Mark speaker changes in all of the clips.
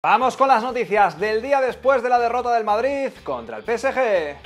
Speaker 1: Vamos con las noticias del día después de la derrota del Madrid contra el PSG.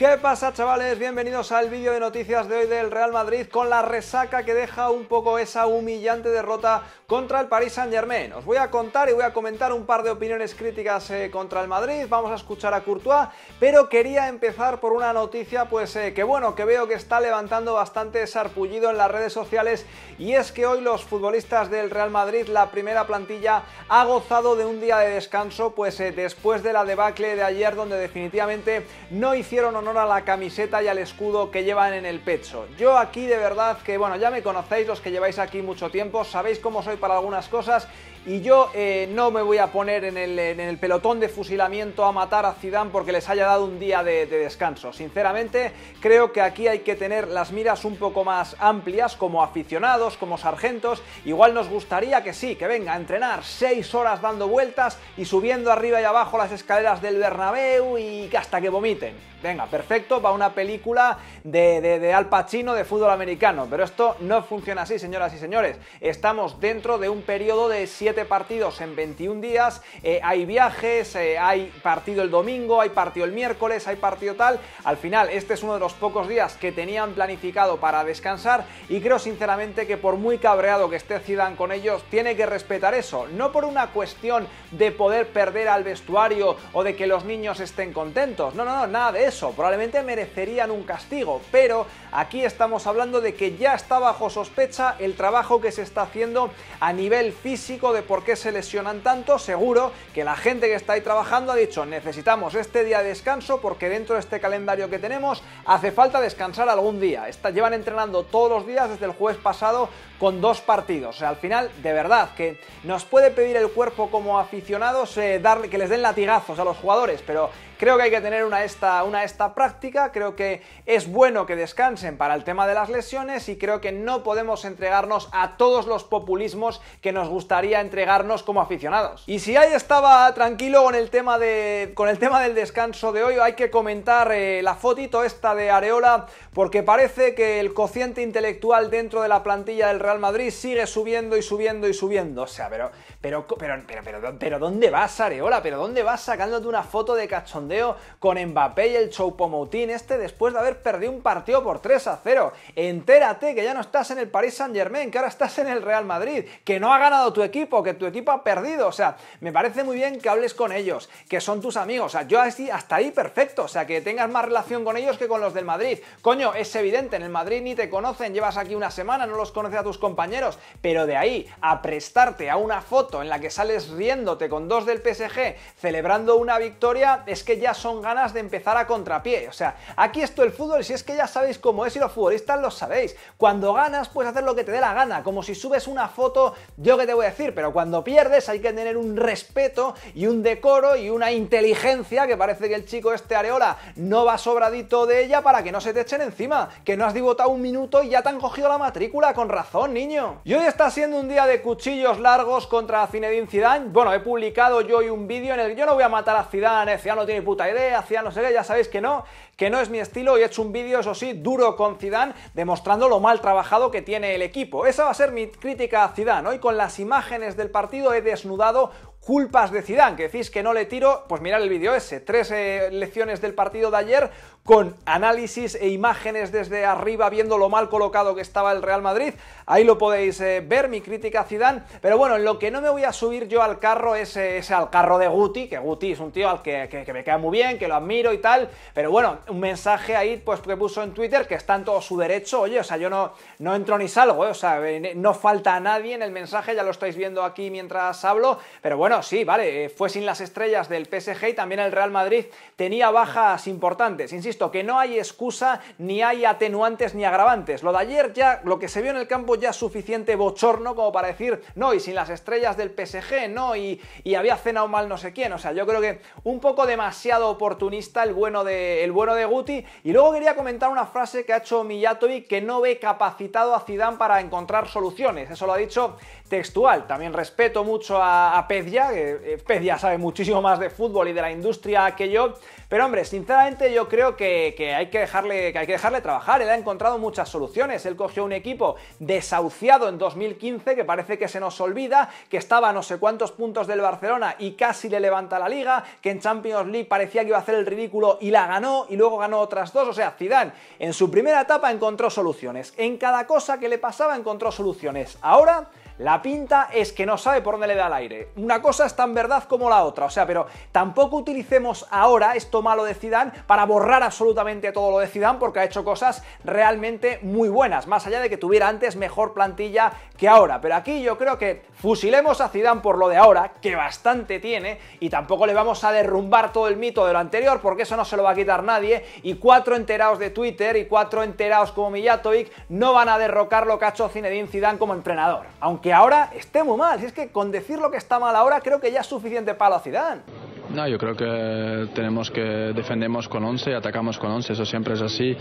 Speaker 1: ¿Qué pasa chavales? Bienvenidos al vídeo de noticias de hoy del Real Madrid con la resaca que deja un poco esa humillante derrota contra el Paris Saint Germain. Os voy a contar y voy a comentar un par de opiniones críticas eh, contra el Madrid, vamos a escuchar a Courtois, pero quería empezar por una noticia pues eh, que bueno, que veo que está levantando bastante sarpullido en las redes sociales y es que hoy los futbolistas del Real Madrid, la primera plantilla, ha gozado de un día de descanso pues eh, después de la debacle de ayer donde definitivamente no hicieron honor a la camiseta y al escudo que llevan en el pecho. Yo aquí de verdad que, bueno, ya me conocéis los que lleváis aquí mucho tiempo, sabéis cómo soy para algunas cosas y yo eh, no me voy a poner en el, pelotón de fusilamiento a matar a Zidane porque les haya dado un día de, descanso. Sinceramente, creo que aquí hay que tener las miras un poco más amplias como aficionados, como sargentos. Igual nos gustaría que sí, que venga a entrenar seis horas dando vueltas y subiendo arriba y abajo las escaleras del Bernabéu y hasta que vomiten. Venga, perfecto, va una película de, de, de Al Pacino de fútbol americano. Pero esto no funciona así, señoras y señores. Estamos dentro de un periodo de partidos en 21 días, eh, hay viajes, eh, hay partido el domingo, hay partido el miércoles, hay partido tal. Al final, este es uno de los pocos días que tenían planificado para descansar y creo sinceramente que por muy cabreado que esté Zidane con ellos, tiene que respetar eso. No por una cuestión de poder perder al vestuario o de que los niños estén contentos. No, no, no, nada de eso. Probablemente merecerían un castigo, pero aquí estamos hablando de que ya está bajo sospecha el trabajo que se está haciendo a nivel físico de por qué se lesionan tanto, seguro que la gente que está ahí trabajando ha dicho necesitamos este día de descanso porque dentro de este calendario que tenemos hace falta descansar algún día. llevan entrenando todos los días desde el jueves pasado con dos partidos. O sea, al final, de verdad, que nos puede pedir el cuerpo como aficionados eh, darle, que les den latigazos a los jugadores, pero Creo que hay que tener una esta, una esta práctica, creo que es bueno que descansen para el tema de las lesiones y creo que no podemos entregarnos a todos los populismos que nos gustaría entregarnos como aficionados. Y si ahí estaba tranquilo con el tema, de, con el tema del descanso de hoy, hay que comentar eh, la fotito esta de Areola porque parece que el cociente intelectual dentro de la plantilla del Real Madrid sigue subiendo y subiendo y subiendo. O sea, pero, pero, pero, pero, pero, pero, ¿dónde vas, Areola? ¿Pero dónde vas sacándote una foto de cachondo? con Mbappé y el choupo este después de haber perdido un partido por 3 a 0. Entérate que ya no estás en el Paris Saint-Germain, que ahora estás en el Real Madrid, que no ha ganado tu equipo, que tu equipo ha perdido. O sea, me parece muy bien que hables con ellos, que son tus amigos. O sea, yo así, hasta ahí perfecto. O sea, que tengas más relación con ellos que con los del Madrid. Coño, es evidente, en el Madrid ni te conocen, llevas aquí una semana, no los conoces a tus compañeros, pero de ahí a prestarte a una foto en la que sales riéndote con dos del PSG celebrando una victoria, es que ya son ganas de empezar a contrapié. O sea, aquí esto el fútbol, si es que ya sabéis cómo es y los futbolistas lo sabéis. Cuando ganas puedes hacer lo que te dé la gana, como si subes una foto, yo que te voy a decir, pero cuando pierdes hay que tener un respeto y un decoro y una inteligencia que parece que el chico este Areola no va sobradito de ella para que no se te echen encima, que no has divotado un minuto y ya te han cogido la matrícula, con razón, niño. Y hoy está siendo un día de cuchillos largos contra Zinedine Zidane. Bueno, he publicado yo hoy un vídeo en el que yo no voy a matar a Zidane, eh, Zidane no tiene puta idea, hacía no sé ya sabéis que no, que no es mi estilo y he hecho un vídeo, eso sí, duro con Zidane, demostrando lo mal trabajado que tiene el equipo. Esa va a ser mi crítica a Zidane. Hoy con las imágenes del partido he desnudado culpas de Zidane, que decís que no le tiro, pues mirad el vídeo ese, tres eh, lecciones del partido de ayer con análisis e imágenes desde arriba viendo lo mal colocado que estaba el Real Madrid, ahí lo podéis eh, ver, mi crítica a Zidane, pero bueno, en lo que no me voy a subir yo al carro es, eh, al carro de Guti, que Guti es un tío al que, me queda muy bien, que lo admiro y tal, pero bueno, un mensaje ahí pues que puso en Twitter que está en todo su derecho, oye, o sea, yo no, no entro ni salgo, o sea, no falta a nadie en el mensaje, ya lo estáis viendo aquí mientras hablo, pero bueno, bueno, sí, vale, eh, fue sin las estrellas del PSG y también el Real Madrid tenía bajas importantes. Insisto, que no hay excusa, ni hay atenuantes ni agravantes. Lo de ayer ya, lo que se vio en el campo ya es suficiente bochorno como para decir, no, y sin las estrellas del PSG, no, y, y había cenado mal no sé quién. O sea, yo creo que un poco demasiado oportunista el bueno de, el bueno de Guti. Y luego quería comentar una frase que ha hecho Miyatovi que no ve capacitado a Zidane para encontrar soluciones. Eso lo ha dicho textual. También respeto mucho a, a que eh, Pez ya sabe muchísimo más de fútbol y de la industria que yo, pero hombre, sinceramente yo creo que, hay, que, dejarle, que hay que dejarle trabajar, él ha encontrado muchas soluciones, él cogió un equipo desahuciado en 2015 que parece que se nos olvida, que estaba a no sé cuántos puntos del Barcelona y casi le levanta la liga, que en Champions League parecía que iba a hacer el ridículo y la ganó y luego ganó otras dos, o sea, Zidane en su primera etapa encontró soluciones, en cada cosa que le pasaba encontró soluciones, ahora la pinta es que no sabe por dónde le da el aire. Una cosa es tan verdad como la otra. O sea, pero tampoco utilicemos ahora esto malo de Zidane para borrar absolutamente todo lo de Zidane porque ha hecho cosas realmente muy buenas, más allá de que tuviera antes mejor plantilla que ahora. Pero aquí yo creo que fusilemos a Zidane por lo de ahora, que bastante tiene, y tampoco le vamos a derrumbar todo el mito de lo anterior porque eso no se lo va a quitar nadie y cuatro enterados de Twitter y cuatro enterados como Mijatovic no van a derrocar lo que ha hecho Zinedine Zidane como entrenador. Aunque ahora esté muy mal. Si es que con decir lo que está mal ahora creo que ya es suficiente para a Zidane.
Speaker 2: No, yo creo que tenemos que defendemos con 11 y atacamos con 11, eso siempre es así.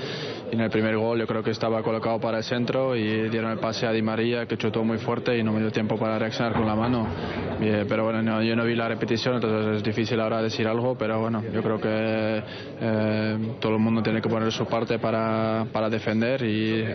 Speaker 2: Y en el primer gol yo creo que estaba colocado para el centro y dieron el pase a Di María que chutó muy fuerte y no me dio tiempo para reaccionar con la mano. Eh, pero bueno, yo no vi la repetición, entonces es difícil ahora decir algo, pero bueno, yo creo que eh, todo el mundo tiene que poner su parte para, para defender y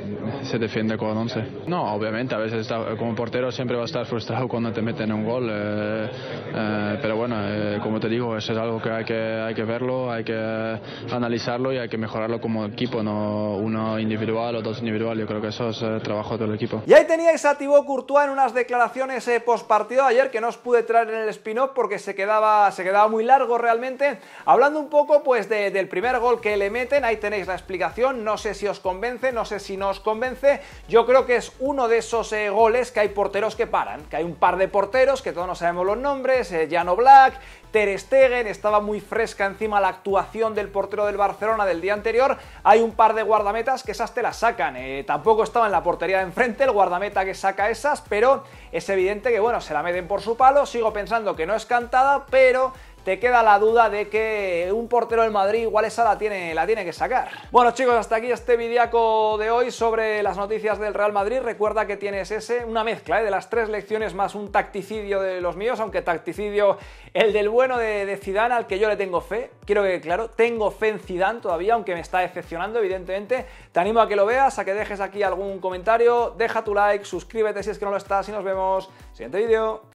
Speaker 2: se defiende con 11. No, obviamente, a veces como portero siempre va a estar frustrado cuando te meten un gol, eh, eh, pero bueno, como te digo, eso es algo que hay, que hay que verlo, hay que analizarlo y hay que mejorarlo como equipo, no uno individual o dos individual, yo creo que eso es el trabajo el equipo. Y
Speaker 1: ahí teníais a Thibaut Courtois en unas declaraciones post partido ayer que no os pude traer en el spin-off porque se quedaba, se quedaba muy largo realmente, hablando un poco pues de del primer gol que le meten, ahí tenéis la explicación, no sé si os convence, no sé si no os convence, yo creo que es uno de esos eh, goles que hay porteros que paran, que hay un par de porteros que todos no sabemos los nombres, eh, Jano Black, Ter Stegen, estaba muy fresca encima la actuación del portero del Barcelona del día anterior, hay un par de guardametas que esas te las sacan, eh, tampoco estaba en la portería de enfrente el guardameta que saca esas, pero es evidente que bueno, se la meten por su palo, sigo pensando que no es cantada, pero te queda la duda de que un portero del Madrid igual esa la tiene, la tiene que sacar. Bueno chicos, hasta aquí este videaco de hoy sobre las noticias del Real Madrid. Recuerda que tienes ese, una mezcla ¿eh? de las tres lecciones más un tacticidio de los míos, aunque tacticidio el del bueno de, Zidane al que yo le tengo fe. Quiero que claro, tengo fe en Zidane todavía, aunque me está decepcionando evidentemente. Te animo a que lo veas, a que dejes aquí algún comentario, deja tu like, suscríbete si es que no lo estás y nos vemos. Siguiente vídeo.